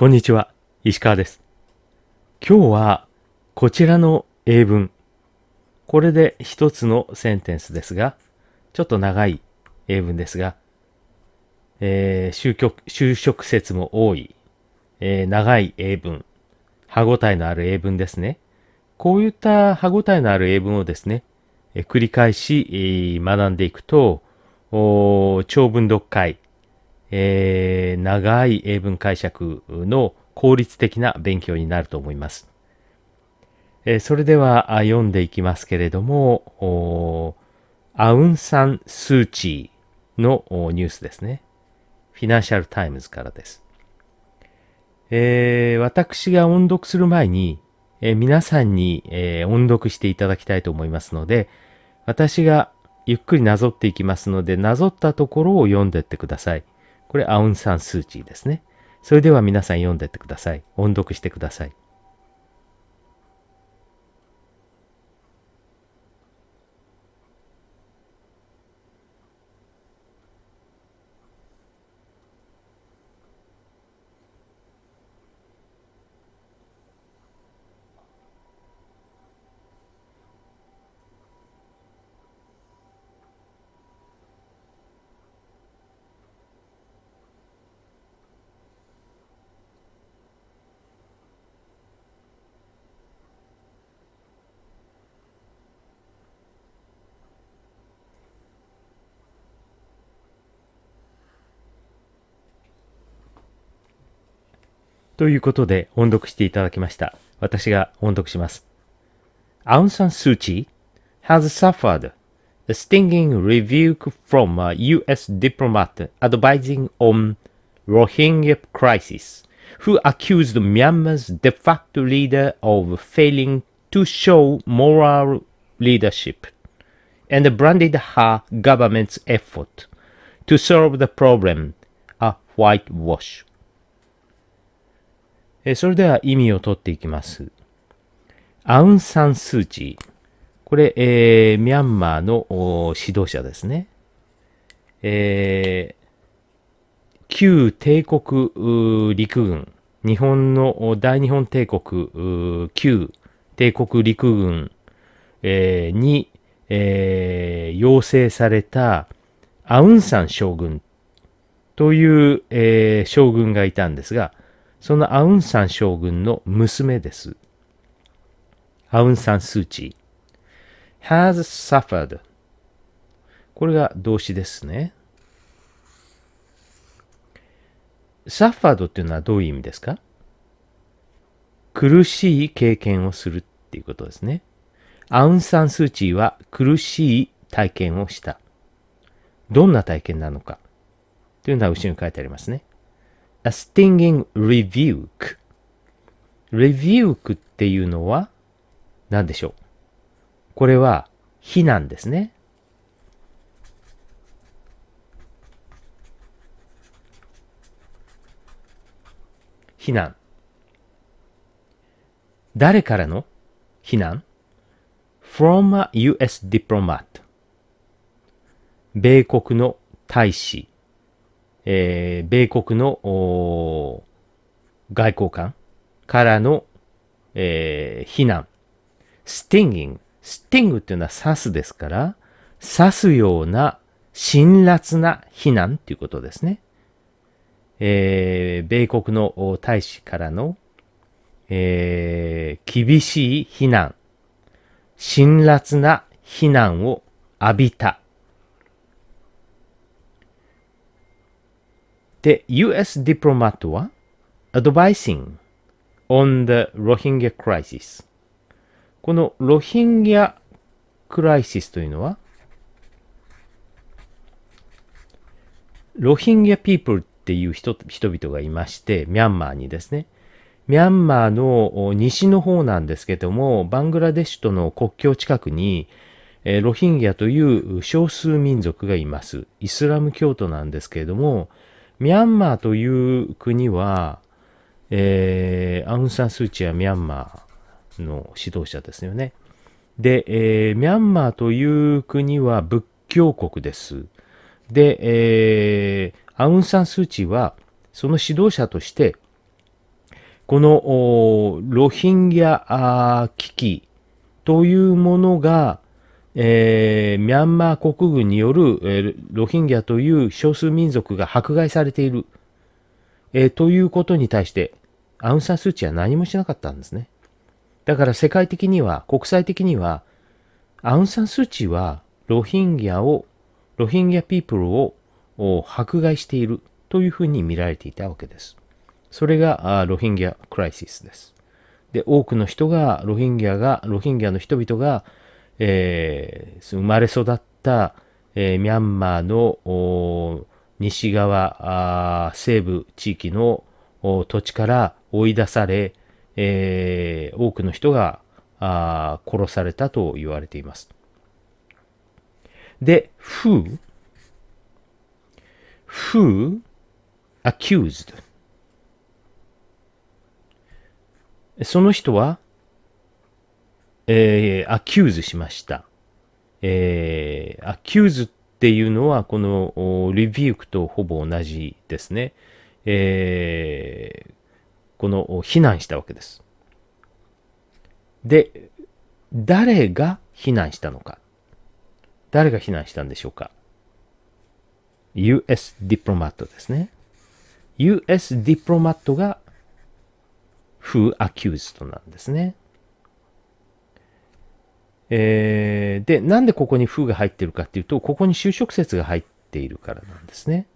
こんにちは、石川です。今日はこちらの英文。これで一つのセンテンスですが、ちょっと長い英文ですが、えー、就職就職説も多い、えー、長い英文、歯ごたえのある英文ですね。こういった歯ごたえのある英文をですね、えー、繰り返し、えー、学んでいくと、長文読解、えー、長い英文解釈の効率的な勉強になると思います。えー、それでは読んでいきますけれども、アウン・サン・スー・チーのニュースですね。フィナンシャル・タイムズからです。えー、私が音読する前に、えー、皆さんに、えー、音読していただきたいと思いますので、私がゆっくりなぞっていきますので、なぞったところを読んでってください。これアウン・サン・スー・チーですね。それでは皆さん読んでってください。音読してください。ということで音読していただきました。私が音読します。アウンサン・ス n チ u has suffered a stinging r e v i e w from a US diplomat advising on Rohingya crisis, who accused Myanmar's de facto leader of failing to show moral leadership and branded her government's effort to solve the problem a whitewash. えそれでは意味を取っていきます。アウン・サン・スー・チー。これ、えー、ミャンマーの指導者ですね。えー、旧帝国陸軍、日本の大日本帝国、旧帝国陸軍、えー、に、えー、要請されたアウンサン将軍という、えー、将軍がいたんですが、そのアウンサン将軍の娘です。アウンサンスーチー has suffered これが動詞ですね。サファードっていうのはどういう意味ですか苦しい経験をするっていうことですね。アウン・サン・スー・チーは苦しい体験をした。どんな体験なのかというのは後ろに書いてありますね。a stinging rebuke。rebuke っていうのは何でしょうこれは非難ですね。非難。誰からの非難 ?from a US diplomat。米国の大使えー、米国の外交官からの、えー、非難。スティン i n グ。スティングっていうのは刺すですから、刺すような辛辣な非難っていうことですね。えー、米国の大使からの、えー、厳しい非難、辛辣な非難を浴びた。で、US diplomat は advising on the Rohingya crisis このロヒンギャクライシスというのはロヒンギャピープルっていう人々がいまして、ミャンマーにですね。ミャンマーの西の方なんですけども、バングラデシュとの国境近くに、えロヒンギャという少数民族がいます。イスラム教徒なんですけれども、ミャンマーという国は、えー、アウン・サン・スー・チーはミャンマーの指導者ですよね。で、えー、ミャンマーという国は仏教国です。で、えー、アウン・サン・スー・チーは、その指導者として、このロヒンギャ危機というものがえー、ミャンマー国軍による、えー、ロヒンギャという少数民族が迫害されている、えー、ということに対して、アウン・サン・スー・チは何もしなかったんですね。だから世界的には、国際的には、アウン・サン・スー・チはロヒンギャを、ロヒンギャ・ピープルを迫害しているというふうに見られていたわけです。それがロヒンギャ・クライシスです。で、多くの人が、ロヒンギャが、ロヒンギャの人々が、えー、生まれ育った、えー、ミャンマーの西側西部地域の土地から追い出され、えー、多くの人が殺されたと言われています。で、who, who accused その人はえー、アキューズしました。えー、アキューズっていうのは、このリビュークとほぼ同じですね。えー、この、非難したわけです。で、誰が非難したのか。誰が非難したんでしょうか。US ディプロマットですね。US ディプロマットが Who accused なんですね。えー、で、なんでここに風が入ってるかっていうと、ここに就職説が入っているからなんですね。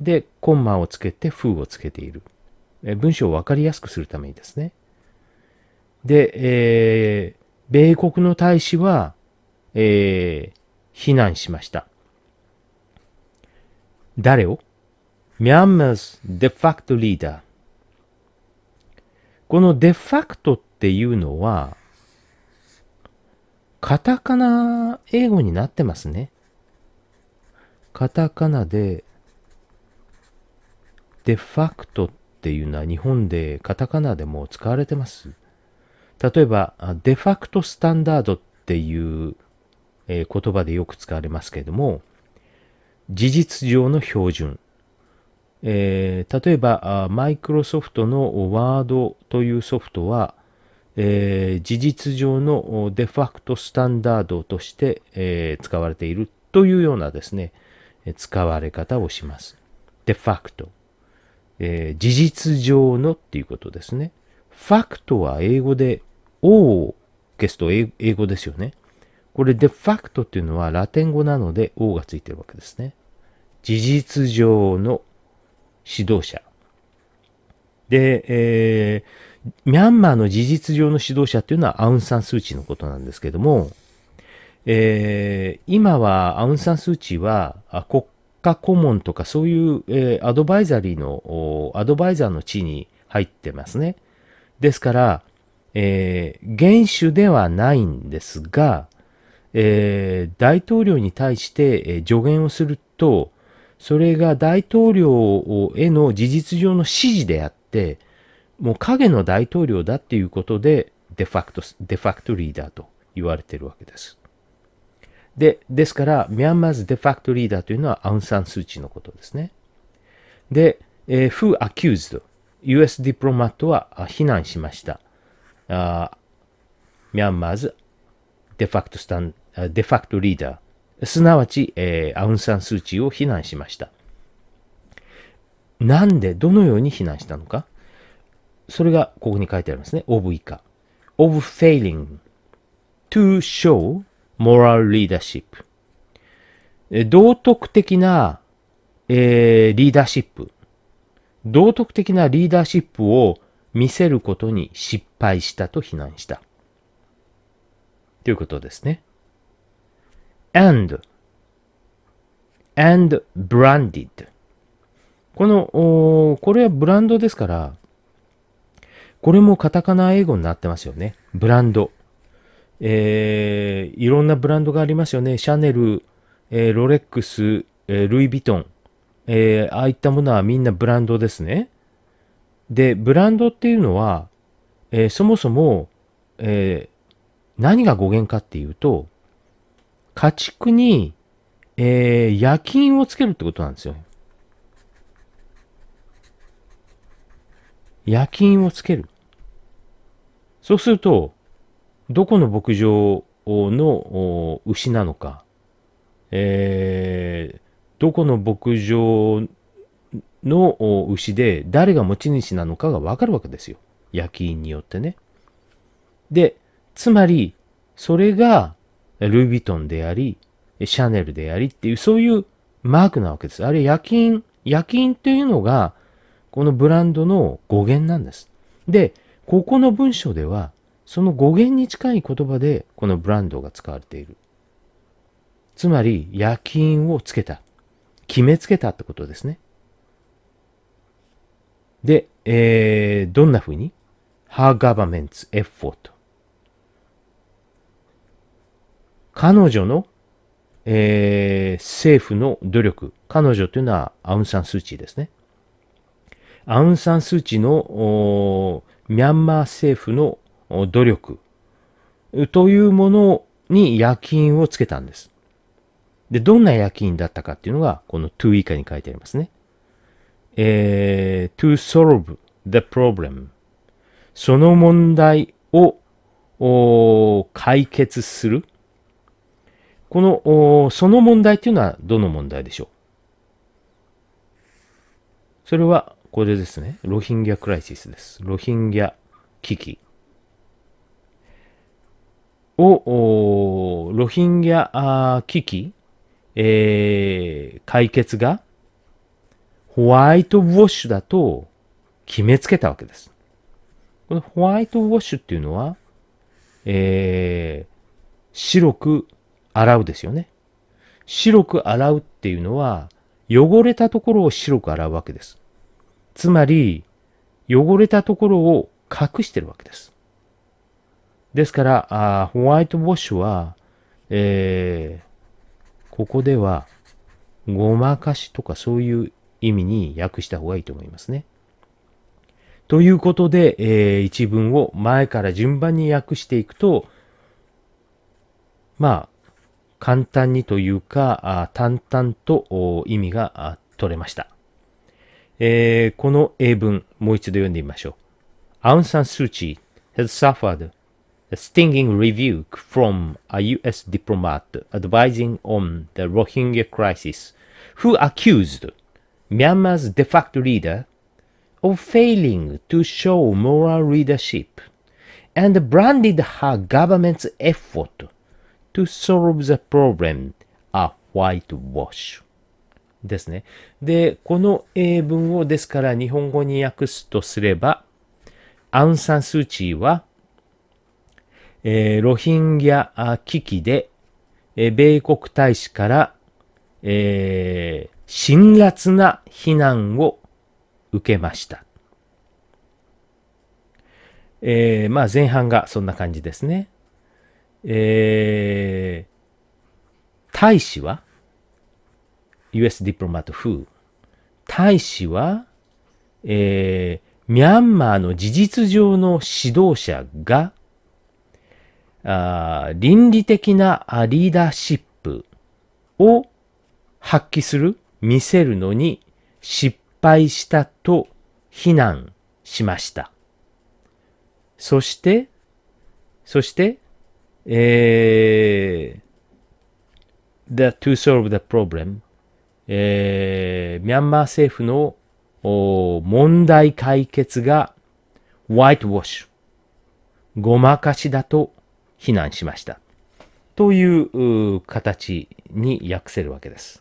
で、コンマをつけて風をつけている。え文章をわかりやすくするためにですね。で、えー、米国の大使は、えー、非難しました。誰をミャンマーデファクトリーダー。このデファクトっていうのは、カタカナ英語になってますね。カタカナで、デファクトっていうのは日本でカタカナでも使われてます。例えば、デファクトスタンダードっていう、え言葉でよく使われますけれども、事実上の標準。えー、例えば、マイクロソフトのワードというソフトは、えー、事実上のデファクトスタンダードとして、えー、使われているというようなですね、使われ方をします。デファクト。えー、事実上のっていうことですね。ファクトは英語で O を消すと英語ですよね。これデファクトっていうのはラテン語なので O がついてるわけですね。事実上の指導者。で、えー、ミャンマーの事実上の指導者というのはアウン・サン・スー・チーのことなんですけども、えー、今はアウン・サン・スー・チーは国家顧問とかそういう、えー、アドバイザリーの、アドバイザーの地に入ってますね。ですから、えー、元首ではないんですが、えー、大統領に対して、え助言をすると、それが大統領への事実上の指示であっ、もう影の大統領だっていうことで、デファクト、デファクトリーダーと言われてるわけです。で、ですから、ミャンマーズデファクトリーダーというのはアウン・サン・スー・チのことですね。で、えー、w h アキューズド、e d US ディプロマットは非難しました。あミャンマーズデファクトスタン、デファクトリーダー、すなわち、えー、アウン・サン・スー・チを非難しました。なんで、どのように避難したのか。それがここに書いてありますね。of 以下。of failing to show moral leadership。道徳的な、えー、リーダーシップ。道徳的なリーダーシップを見せることに失敗したと非難した。ということですね。and, and branded. この、これはブランドですから、これもカタカナ英語になってますよね。ブランド。えー、いろんなブランドがありますよね。シャネル、えー、ロレックス、えー、ルイ・ヴィトン、えー、ああいったものはみんなブランドですね。で、ブランドっていうのは、えー、そもそも、えー、何が語源かっていうと、家畜に、えー、夜勤をつけるってことなんですよ。夜勤をつける。そうすると、どこの牧場の牛なのか、えー、どこの牧場の牛で誰が持ち主なのかがわかるわけですよ。夜勤によってね。で、つまり、それがルイ・ヴィトンであり、シャネルでありっていう、そういうマークなわけです。あれ、夜勤、夜勤というのが、このブランドの語源なんです。で、ここの文章では、その語源に近い言葉で、このブランドが使われている。つまり、夜勤をつけた。決めつけたってことですね。で、えー、どんな風に ?her government's effort。彼女の、えー、政府の努力。彼女というのはアウンサンスーチーですね。アウン・サン・スー・チーのミャンマー政府の努力というものに夜勤をつけたんです。で、どんな夜勤だったかっていうのが、この2以下に書いてありますね。えー、to solve the problem その問題を解決する。この、その問題っていうのはどの問題でしょうそれはこれですね、ロヒンギャクライシスです。ロヒンギャ危機を、ロヒンギャ危機、えー、解決がホワイトウォッシュだと決めつけたわけです。このホワイトウォッシュっていうのは、えー、白く洗うですよね。白く洗うっていうのは、汚れたところを白く洗うわけです。つまり、汚れたところを隠してるわけです。ですから、あホワイトウォッシュは、えー、ここでは、ごまかしとかそういう意味に訳した方がいいと思いますね。ということで、えー、一文を前から順番に訳していくと、まあ、簡単にというか、淡々と意味が取れました。えー、この英文、もう一度読んでみましょう。アウン・サン・スー・チー has suffered a stinging rebuke from a US diplomat advising on the Rohingya crisis, who accused Myanmar's de facto leader of failing to show moral leadership and branded her government's effort to solve the problem a whitewash. ですね。で、この英文をですから日本語に訳すとすれば、アウン・サン・スー・チーは、えー、ロヒンギャ危機で、えー、米国大使から、えー、辛辣な非難を受けました。えー、まあ前半がそんな感じですね。えー、大使は US diplomat who 大使は、えー、ミャンマーの事実上の指導者が、あ倫理的なリーダーシップを発揮する、見せるのに失敗したと非難しました。そして、そして、えー、that to solve the problem えー、ミャンマー政府の問題解決がワイトウォッシュ、ごまかしだと非難しました。という形に訳せるわけです。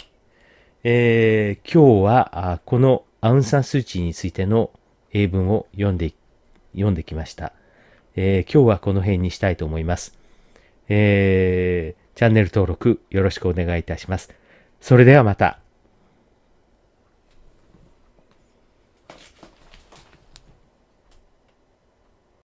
えー、今日はこのアウン・サン・スー・チーについての英文を読んで読んできました、えー、今日はこの辺にしたいと思います、えー、チャンネル登録よろしくお願いいたします。それではまた。